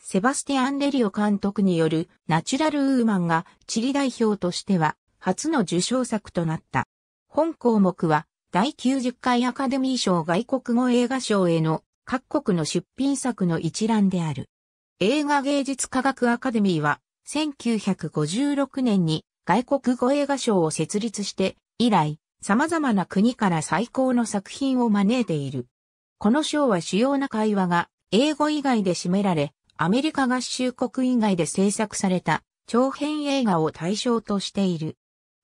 セバスティアン・レリオ監督によるナチュラル・ウーマンがチリ代表としては初の受賞作となった。本項目は第90回アカデミー賞外国語映画賞への各国の出品作の一覧である。映画芸術科学アカデミーは1956年に外国語映画賞を設立して以来様々な国から最高の作品を招いている。この賞は主要な会話が英語以外で占められ、アメリカ合衆国以外で制作された長編映画を対象としている。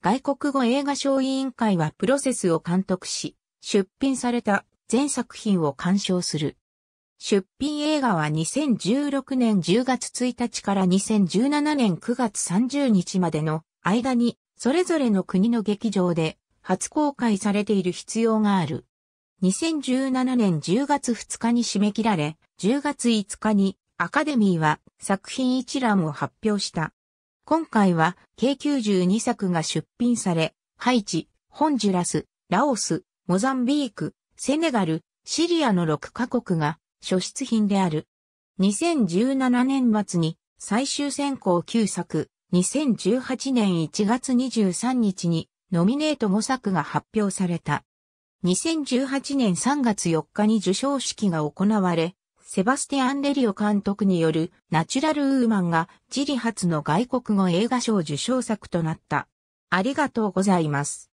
外国語映画賞委員会はプロセスを監督し、出品された全作品を鑑賞する。出品映画は2016年10月1日から2017年9月30日までの間に、それぞれの国の劇場で初公開されている必要がある。2017年10月2日に締め切られ、10月5日にアカデミーは作品一覧を発表した。今回は計92作が出品され、ハイチ、ホンジュラス、ラオス、モザンビーク、セネガル、シリアの6カ国が初出品である。2017年末に最終選考9作、2018年1月23日にノミネート5作が発表された。2018年3月4日に受賞式が行われ、セバスティアン・レリオ監督によるナチュラル・ウーマンがチリ発の外国語映画賞受賞作となった。ありがとうございます。